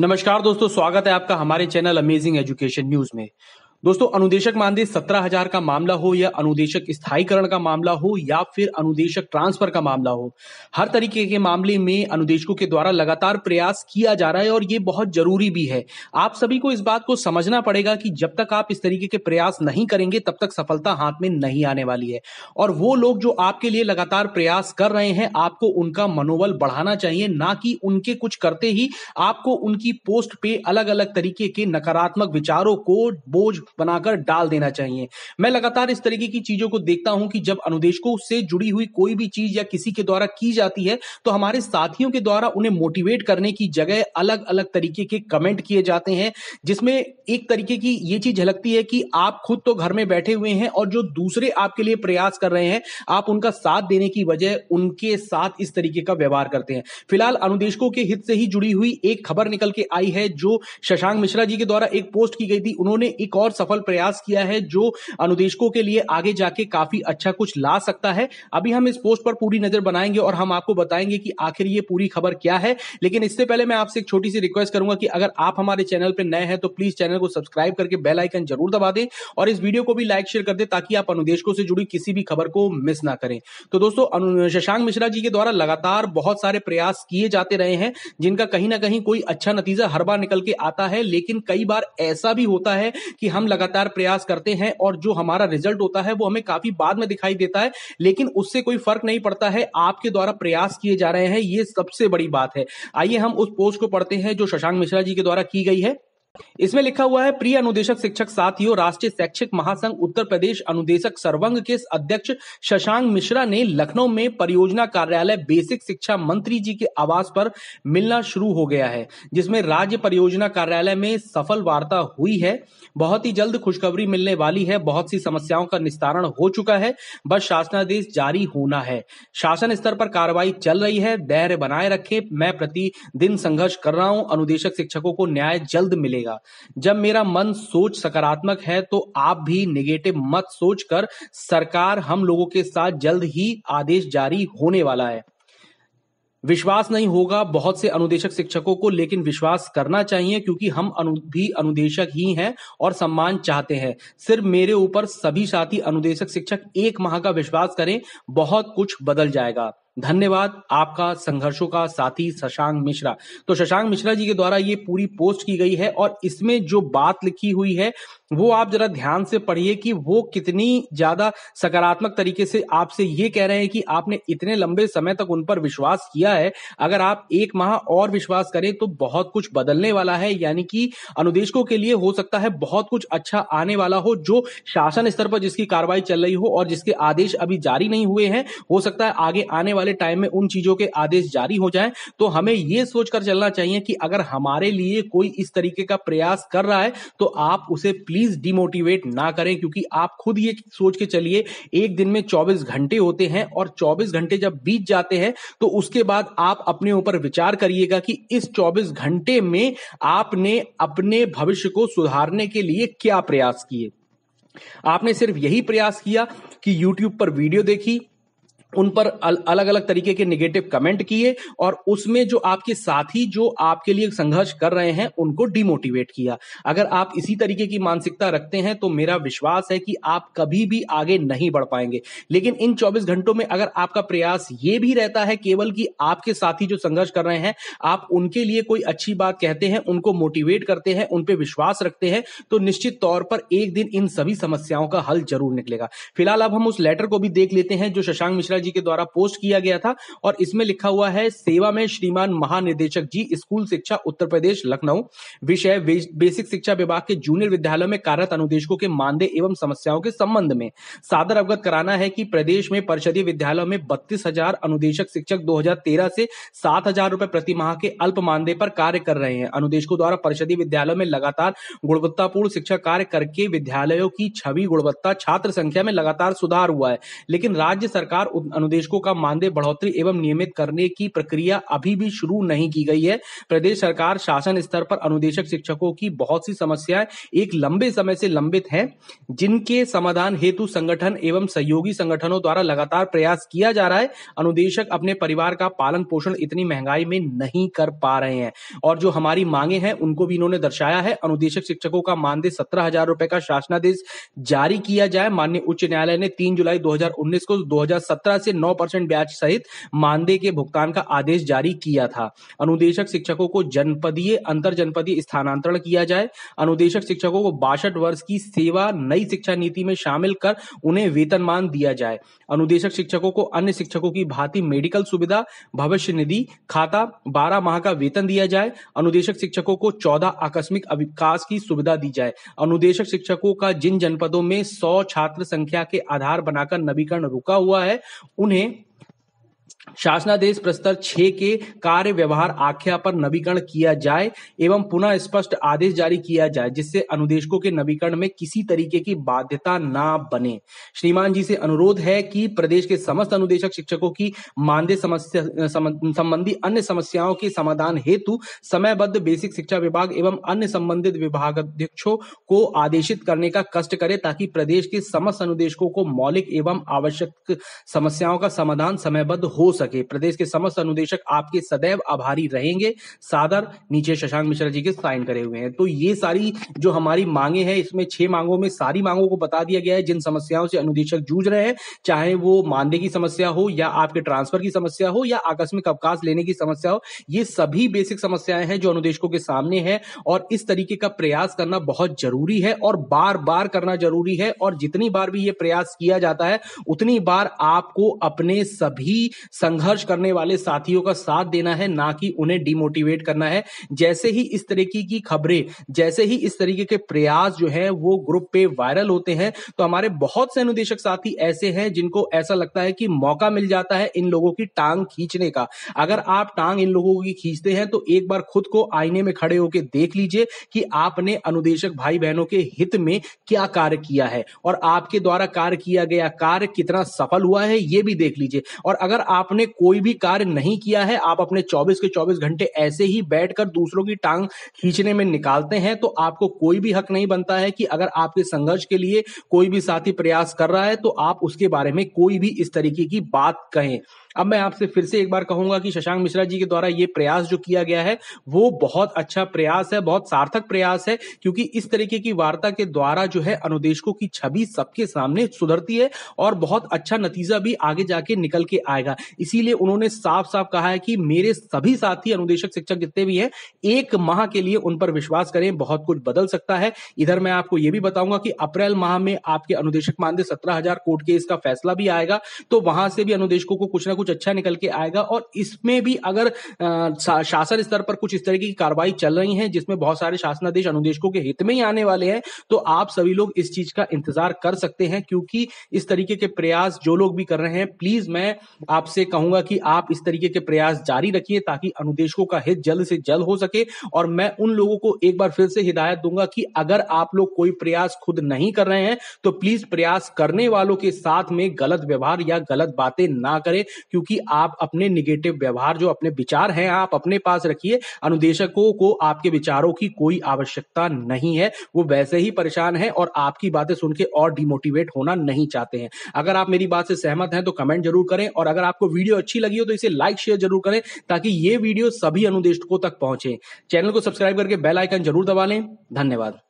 नमस्कार दोस्तों स्वागत है आपका हमारे चैनल अमेजिंग एजुकेशन न्यूज में दोस्तों अनुदेशक मानदेय सत्रह हजार का मामला हो या अनुदेशक स्थायीकरण का मामला हो या फिर अनुदेशक ट्रांसफर का मामला हो हर तरीके के मामले में अनुदेशकों के द्वारा लगातार प्रयास किया जा रहा है और ये बहुत जरूरी भी है आप सभी को इस बात को समझना पड़ेगा कि जब तक आप इस तरीके के प्रयास नहीं करेंगे तब तक सफलता हाथ में नहीं आने वाली है और वो लोग जो आपके लिए लगातार प्रयास कर रहे हैं आपको उनका मनोबल बढ़ाना चाहिए ना कि उनके कुछ करते ही आपको उनकी पोस्ट पे अलग अलग तरीके के नकारात्मक विचारों को बोझ बनाकर डाल देना चाहिए मैं लगातार इस तरीके की चीजों को देखता हूं कि जब अनुदेशकों से जुड़ी हुई कोई भी चीज या किसी के द्वारा की जाती है तो हमारे साथियों के द्वारा उन्हें मोटिवेट करने की जगह अलग अलग तरीके के कमेंट किए जाते हैं जिसमें एक तरीके की ये चीज झलकती है कि आप खुद तो घर में बैठे हुए हैं और जो दूसरे आपके लिए प्रयास कर रहे हैं आप उनका साथ देने की वजह उनके साथ इस तरीके का व्यवहार करते हैं फिलहाल अनुदेशकों के हित से ही जुड़ी हुई एक खबर निकल के आई है जो शशांक मिश्रा जी के द्वारा एक पोस्ट की गई थी उन्होंने एक और सफल प्रयास किया है जो अनुदेशकों के लिए आगे जाके काफी अच्छा कुछ ला सकता है अभी हम इस पोस्ट पर पूरी नजर बनाएंगे और हम आपको बताएंगे कि आखिर ये पूरी खबर क्या है लेकिन इससे पहले मैं आपसे एक छोटी सी रिक्वेस्ट करूंगा कि अगर आप हमारे चैनल पर नए हैं तो प्लीज चैनल को सब्सक्राइब करके बेल आइकन जरूर दबा दें और इस वीडियो को भी लाइक शेयर कर दें ताकि आप अनुदेशकों से जुड़ी किसी भी खबर को मिस ना करें तो दोस्तों शशांक मिश्रा जी के द्वारा लगातार बहुत सारे प्रयास किए जाते रहे हैं जिनका कहीं ना कहीं कोई अच्छा नतीजा हर बार निकल के आता है लेकिन कई बार ऐसा भी होता है कि हम लगातार प्रयास करते हैं और जो हमारा रिजल्ट होता है वो हमें काफी बाद में दिखाई देता है लेकिन उससे कोई फर्क नहीं पड़ता है आपके द्वारा प्रयास किए जा रहे हैं ये सबसे बड़ी बात है आइए हम उस पोस्ट को पढ़ते हैं जो शशांक मिश्रा जी के द्वारा की गई है इसमें लिखा हुआ है प्रिय अनुदेशक शिक्षक साथियों राष्ट्रीय शैक्षिक महासंघ उत्तर प्रदेश अनुदेशक सर्वंग के अध्यक्ष शशांक मिश्रा ने लखनऊ में परियोजना कार्यालय बेसिक शिक्षा मंत्री जी के आवास पर मिलना शुरू हो गया है जिसमें राज्य परियोजना कार्यालय में सफल वार्ता हुई है बहुत ही जल्द खुशखबरी मिलने वाली है बहुत सी समस्याओं का निस्तारण हो चुका है बस शासनादेश जारी होना है शासन स्तर पर कार्रवाई चल रही है धैर्य बनाए रखे मैं प्रतिदिन संघर्ष कर रहा हूँ अनुदेशक शिक्षकों को न्याय जल्द मिलेगा करेगा जब मेरा मन सोच सकारात्मक है तो आप भी निगेटिव मत कर सरकार हम लोगों के साथ जल्द ही आदेश जारी होने वाला है विश्वास नहीं होगा बहुत से अनुदेशक शिक्षकों को लेकिन विश्वास करना चाहिए क्योंकि हम अनु, भी अनुदेशक ही हैं और सम्मान चाहते हैं सिर्फ मेरे ऊपर सभी साथी अनुदेशक शिक्षक एक माह का विश्वास करें बहुत कुछ बदल जाएगा धन्यवाद आपका संघर्षों का साथी शशांक मिश्रा तो शशांक मिश्रा जी के द्वारा ये पूरी पोस्ट की गई है और इसमें जो बात लिखी हुई है वो आप जरा ध्यान से पढ़िए कि वो कितनी ज्यादा सकारात्मक तरीके से आपसे ये कह रहे हैं कि आपने इतने लंबे समय तक उन पर विश्वास किया है अगर आप एक माह और विश्वास करें तो बहुत कुछ बदलने वाला है यानी कि अनुदेशकों के लिए हो सकता है बहुत कुछ अच्छा आने वाला हो जो शासन स्तर पर जिसकी कार्रवाई चल रही हो और जिसके आदेश अभी जारी नहीं हुए हैं हो सकता है आगे आने वाले वाले टाइम में उन चीजों के आदेश जारी हो जाए तो हमें यह सोचकर चलना चाहिए कि अगर हमारे लिए कोई इस तरीके का प्रयास कर रहा है तो आप उसे प्लीज डिमोटिवेट ना करें क्योंकि आप खुद ये सोच के चलिए एक दिन में 24 घंटे होते हैं और 24 घंटे जब बीत जाते हैं तो उसके बाद आप अपने ऊपर विचार करिएगा कि इस 24 घंटे में आपने अपने भविष्य को सुधारने के लिए क्या प्रयास किए आपने सिर्फ यही प्रयास किया कि YouTube पर वीडियो देखी उन पर अलग अलग तरीके के निगेटिव कमेंट किए और उसमें जो आपके साथी जो आपके लिए संघर्ष कर रहे हैं उनको डिमोटिवेट किया अगर आप इसी तरीके की मानसिकता रखते हैं तो मेरा विश्वास है कि आप कभी भी आगे नहीं बढ़ पाएंगे लेकिन इन 24 घंटों में अगर आपका प्रयास ये भी रहता है केवल कि आपके साथी जो संघर्ष कर रहे हैं आप उनके लिए कोई अच्छी बात कहते हैं उनको मोटिवेट करते हैं उन पर विश्वास रखते हैं तो निश्चित तौर पर एक दिन इन सभी समस्याओं का हल जरूर निकलेगा फिलहाल अब हम उस लेटर को भी देख लेते हैं जो शशांक मिश्रा मिश्रा जी के द्वारा पोस्ट किया गया था और इसमें लिखा हुआ है सेवा में श्रीमान महानिदेशक जी स्कूल शिक्षा उत्तर प्रदेश लखनऊ विषय बेसिक शिक्षा विभाग के जूनियर विद्यालय में कार्यरत अनुदेशकों के मानदेय एवं समस्याओं के संबंध में सादर अवगत कराना है कि प्रदेश में परिषदीय विद्यालय में बत्तीस अनुदेशक शिक्षक दो से सात हजार रूपये प्रति माह के अल्प मानदेय पर कार्य कर रहे हैं अनुदेशकों द्वारा परिषदीय विद्यालय में लगातार गुणवत्तापूर्ण शिक्षा कार्य करके विद्यालयों की छवि गुणवत्ता छात्र संख्या में लगातार सुधार हुआ है लेकिन राज्य सरकार अनुदेशकों का मानदेय बढ़ोतरी एवं नियमित करने की प्रक्रिया अभी भी शुरू नहीं की गई है प्रदेश सरकार शासन स्तर पर अनुदेशक शिक्षकों की बहुत सी समस्याएं एक लंबे समय से लंबित हैं जिनके समाधान हेतु संगठन एवं सहयोगी संगठनों द्वारा लगातार प्रयास किया जा रहा है अनुदेशक अपने परिवार का पालन पोषण इतनी महंगाई में नहीं कर पा रहे हैं और जो हमारी मांगे हैं उनको भी इन्होंने दर्शाया है अनुदेशक शिक्षकों का मानदेय सत्रह हजार रुपए का शासनादेश जारी किया जाए माननीय उच्च न्यायालय ने तीन जुलाई दो को दो से नौ परसेंट ब्याज सहित मानदेय के भुगतान का आदेश जारी किया था अनुदेशक शिक्षकों को जनपदीय अंतर जनपदीय स्थानांतरण किया जाए अनुदेशक शिक्षकों को बासठ वर्ष की सेवा नई शिक्षा नीति में शामिल कर उन्हें वेतनमान दिया जाए अनुदेशक शिक्षकों को अन्य शिक्षकों की भांति मेडिकल सुविधा भविष्य निधि खाता बारह माह का वेतन दिया जाए अनुदेशक शिक्षकों को चौदह आकस्मिक अविकास की सुविधा दी जाए अनुदेशक शिक्षकों का जिन जनपदों में सौ छात्र संख्या के आधार बनाकर नवीकरण रुका हुआ है उन्हें शासनादेश प्रस्तर छह के कार्य व्यवहार आख्या पर नवीकरण किया जाए एवं पुनः स्पष्ट आदेश जारी किया जाए जिससे अनुदेशकों के नवीकरण में किसी तरीके की बाध्यता ना बने श्रीमान जी से अनुरोध है कि प्रदेश के समस्त अनुदेशक शिक्षकों की मानदेय समस्या संबंधी अन्य समस्याओं के समाधान हेतु समयबद्ध बेसिक शिक्षा विभाग एवं अन्य संबंधित विभागाध्यक्षों को आदेशित करने का कष्ट करे ताकि प्रदेश के समस्त अनुदेशकों को मौलिक एवं आवश्यक समस्याओं का समाधान समयबद्ध हो सके प्रदेश के समस्त अनुदेशक आपके सदैव आभारी रहेंगे सादर नीचे शशांक मिश्रा जी के साइन करे हुए हैं तो ये सारी जो हमारी मांगे हैं इसमें छह मांगों में सारी मांगों को बता दिया गया है जिन समस्याओं से अनुदेशक जूझ रहे हैं चाहे वो मानदेय की समस्या हो या आपके ट्रांसफर की समस्या हो या आकस्मिक अवकाश लेने की समस्या हो ये सभी बेसिक समस्याएं हैं जो अनुदेशकों के सामने है और इस तरीके का प्रयास करना बहुत जरूरी है और बार बार करना जरूरी है और जितनी बार भी ये प्रयास किया जाता है उतनी बार आपको अपने सभी संघर्ष करने वाले साथियों का साथ देना है ना कि उन्हें डिमोटिवेट करना है जैसे ही इस तरीके की खबरें जैसे ही इस तरीके के प्रयास जो है वो ग्रुप पे वायरल होते हैं तो हमारे बहुत से अनुदेशक साथी ऐसे हैं जिनको ऐसा लगता है कि मौका मिल जाता है इन लोगों की टांग खींचने का अगर आप टांग इन लोगों की खींचते हैं तो एक बार खुद को आईने में खड़े होकर देख लीजिए कि आपने अनुदेशक भाई बहनों के हित में क्या कार्य किया है और आपके द्वारा कार्य किया गया कार्य कितना सफल हुआ है ये भी देख लीजिए और अगर आप आपने कोई भी कार्य नहीं किया है आप अपने 24 के 24 घंटे ऐसे ही बैठकर दूसरों की टांग खींचने में निकालते हैं तो आपको कोई भी हक नहीं बनता है कि अगर आपके संघर्ष के लिए कोई भी साथी प्रयास कर रहा है तो आप उसके बारे में कोई भी इस तरीके की बात कहें अब मैं आपसे फिर से एक बार कहूंगा कि शशांक मिश्रा जी के द्वारा ये प्रयास जो किया गया है वो बहुत अच्छा प्रयास है बहुत सार्थक प्रयास है क्योंकि इस तरीके की वार्ता के द्वारा जो है अनुदेशकों की छवि सबके सामने सुधरती है और बहुत अच्छा नतीजा भी आगे जाके निकल के आएगा इसीलिए उन्होंने साफ साफ कहा है कि मेरे सभी साथी अनुदेशक शिक्षक जितने भी हैं एक माह के लिए उन पर विश्वास करें बहुत कुछ बदल सकता है इधर मैं आपको यह भी बताऊंगा कि अप्रैल माह में आपके अनुदेशक मानदेय सत्रह हजार कोर्ट केस का फैसला भी आएगा तो वहां से भी अनुदेशकों को कुछ ना कुछ कुछ अच्छा निकल के आएगा और इसमें भी अगर शासन स्तर पर कुछ इस तरह की कार्रवाई चल रही है जिसमें बहुत सारे शासनादेश अनुदेशकों के हित में ही आने वाले हैं तो आप सभी लोग इस चीज का इंतजार कर सकते हैं क्योंकि इस तरीके के प्रयास जो लोग भी कर रहे हैं प्लीज मैं आपसे कहूंगा कि आप इस तरीके के प्रयास जारी रखिए ताकि अनुदेशकों का हित जल्द से जल्द हो सके और मैं उन लोगों को एक बार फिर से हिदायत दूंगा कि अगर आप लोग कोई प्रयास खुद नहीं कर रहे हैं तो प्लीज प्रयास करने वालों के साथ में गलत व्यवहार या गलत बातें ना करें क्योंकि क्योंकि आप अपने निगेटिव व्यवहार जो अपने विचार हैं आप अपने पास रखिए अनुदेशकों को आपके विचारों की कोई आवश्यकता नहीं है वो वैसे ही परेशान है और आपकी बातें सुन के और डिमोटिवेट होना नहीं चाहते हैं अगर आप मेरी बात से सहमत हैं तो कमेंट जरूर करें और अगर आपको वीडियो अच्छी लगी हो तो इसे लाइक शेयर जरूर करें ताकि ये वीडियो सभी अनुदेशकों तक पहुंचे चैनल को सब्सक्राइब करके बेल आइकन जरूर दबा लें धन्यवाद